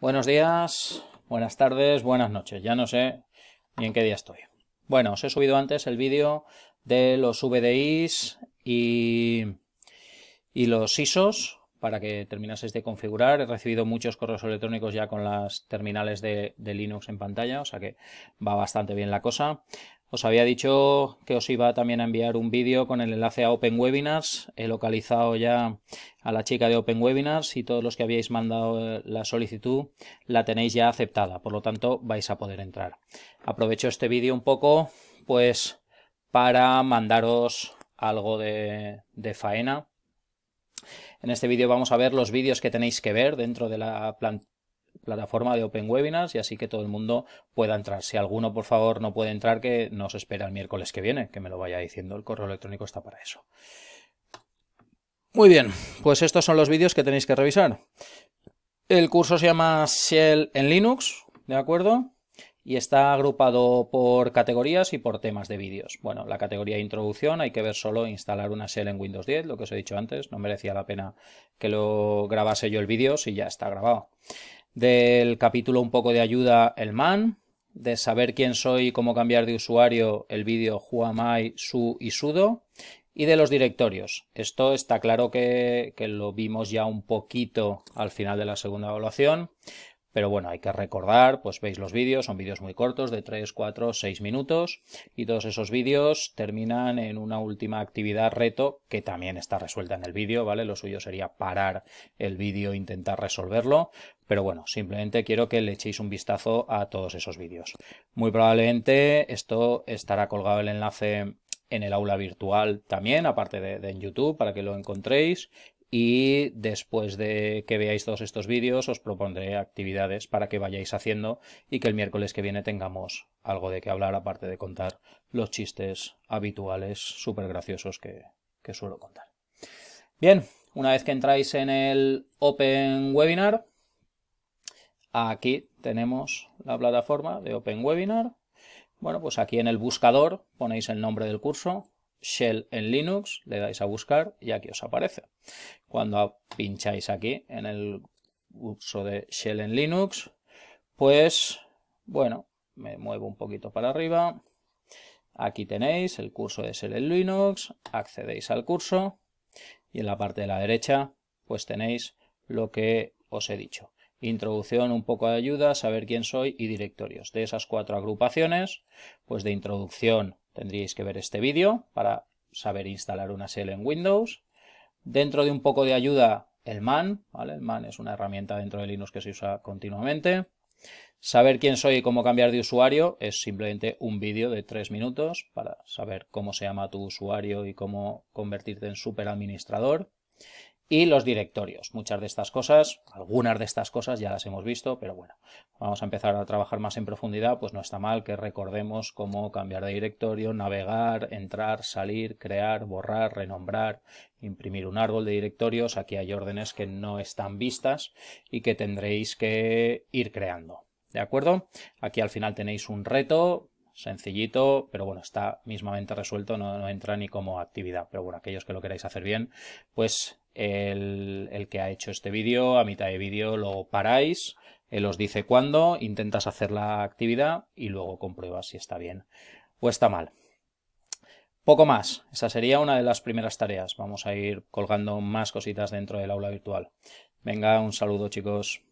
Buenos días, buenas tardes, buenas noches. Ya no sé ni en qué día estoy. Bueno, os he subido antes el vídeo de los VDIs y, los ISOs para que terminaseis de configurar. He recibido muchos correos electrónicos ya con las terminales de, Linux en pantalla, o sea que va bastante bien la cosa. Os había dicho que os iba también a enviar un vídeo con el enlace a Open Webinars. He localizado ya a la chica de Open Webinars y todos los que habíais mandado eh, la solicitud la tenéis ya aceptada. Por lo tanto, vais a poder entrar. Aprovecho este vídeo un poco, pues, para mandaros algo de, faena. En este vídeo vamos a ver los vídeos que tenéis que ver dentro de la plantilla plataforma de Open Webinars y así que todo el mundo pueda entrar. Si alguno, por favor, no puede entrar, que nos espera el miércoles que viene, que me lo vaya diciendo. El correo electrónico está para eso. Muy bien, pues estos son los vídeos que tenéis que revisar. El curso se llama Shell en Linux, ¿de acuerdo? y está agrupado por categorías y por temas de vídeos. Bueno, la categoría introducción hay que ver solo instalar una shell en Windows 10, lo que os he dicho antes, no merecía la pena que lo grabase yo el vídeo si ya está grabado del capítulo un poco de ayuda el man, de saber quién soy y cómo cambiar de usuario el vídeo Huamai, Su y Sudo, y de los directorios. Esto está claro que, que, lo vimos ya un poquito al final de la segunda evaluación, pero bueno, hay que recordar, pues veis los vídeos, son vídeos muy cortos, de 3, 4, 6 minutos, y todos esos vídeos terminan en una última actividad reto que también está resuelta en el vídeo, ¿vale? Lo suyo sería parar el vídeo, e intentar resolverlo, pero bueno, simplemente quiero que le echéis un vistazo a todos esos vídeos. Muy probablemente esto estará colgado el enlace en el aula virtual también, aparte de, en YouTube, para que lo encontréis y después de que veáis todos estos vídeos os propondré actividades para que vayáis haciendo y que el miércoles que viene tengamos algo de qué hablar aparte de contar los chistes habituales súper graciosos que, suelo contar. Bien, una vez que entráis en el Open Webinar, aquí tenemos la plataforma de Open Webinar. Bueno, pues aquí en el buscador ponéis el nombre del curso, Shell en Linux, le dais a buscar y aquí os aparece. Cuando pincháis aquí en el curso de Shell en Linux, pues bueno, me muevo un poquito para arriba. Aquí tenéis el curso de Shell en Linux, accedéis al curso y en la parte de la derecha pues tenéis lo que os he dicho. Introducción, un poco de ayuda, saber quién soy y directorios. De esas cuatro agrupaciones, pues de introducción tendríais que ver este vídeo para saber instalar una shell en Windows. Dentro de un poco de ayuda, el man, El man es una herramienta dentro de Linux que se usa continuamente. Saber quién soy y cómo cambiar de usuario es simplemente un vídeo de tres minutos para saber cómo se llama tu usuario y cómo convertirte en super administrador y los directorios. Muchas de estas cosas, algunas de estas cosas ya las hemos visto, pero bueno, vamos a empezar a trabajar más en profundidad, pues no está mal que recordemos cómo cambiar de directorio, navegar, entrar, salir, crear, borrar, renombrar, imprimir un árbol de directorios. Aquí hay órdenes que no están vistas y que tendréis que ir creando. ¿De acuerdo? Aquí al final tenéis un reto sencillito, pero bueno, está mismamente resuelto, no, no, entra ni como actividad. Pero bueno, aquellos que lo queráis hacer bien, pues el, que ha hecho este vídeo, a mitad de vídeo lo paráis, él os dice cuándo, intentas hacer la actividad y luego compruebas si está bien o está mal. Poco más, esa sería una de las primeras tareas. Vamos a ir colgando más cositas dentro del aula virtual. Venga, un saludo chicos.